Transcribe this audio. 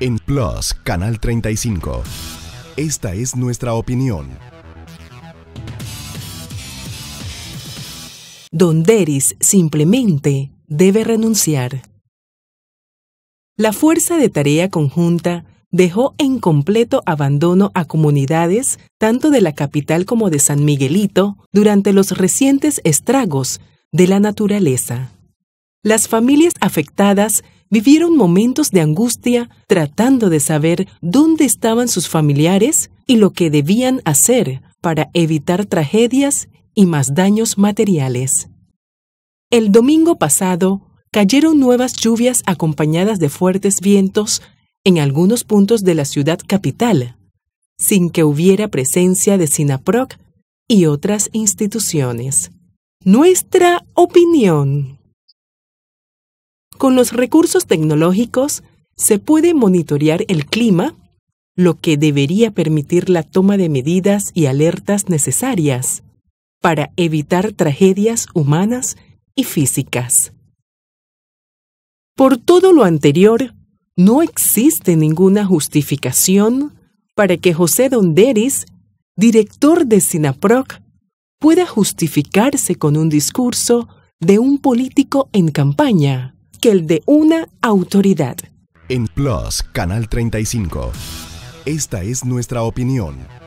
En Plus, Canal 35. Esta es nuestra opinión. Don Deris simplemente debe renunciar. La fuerza de tarea conjunta dejó en completo abandono a comunidades tanto de la capital como de San Miguelito durante los recientes estragos de la naturaleza. Las familias afectadas vivieron momentos de angustia tratando de saber dónde estaban sus familiares y lo que debían hacer para evitar tragedias y más daños materiales. El domingo pasado cayeron nuevas lluvias acompañadas de fuertes vientos en algunos puntos de la ciudad capital, sin que hubiera presencia de SINAPROC y otras instituciones. Nuestra opinión. Con los recursos tecnológicos se puede monitorear el clima, lo que debería permitir la toma de medidas y alertas necesarias para evitar tragedias humanas y físicas. Por todo lo anterior, no existe ninguna justificación para que José Donderis, director de SINAPROC, pueda justificarse con un discurso de un político en campaña que el de una autoridad. En Plus, Canal 35. Esta es nuestra opinión.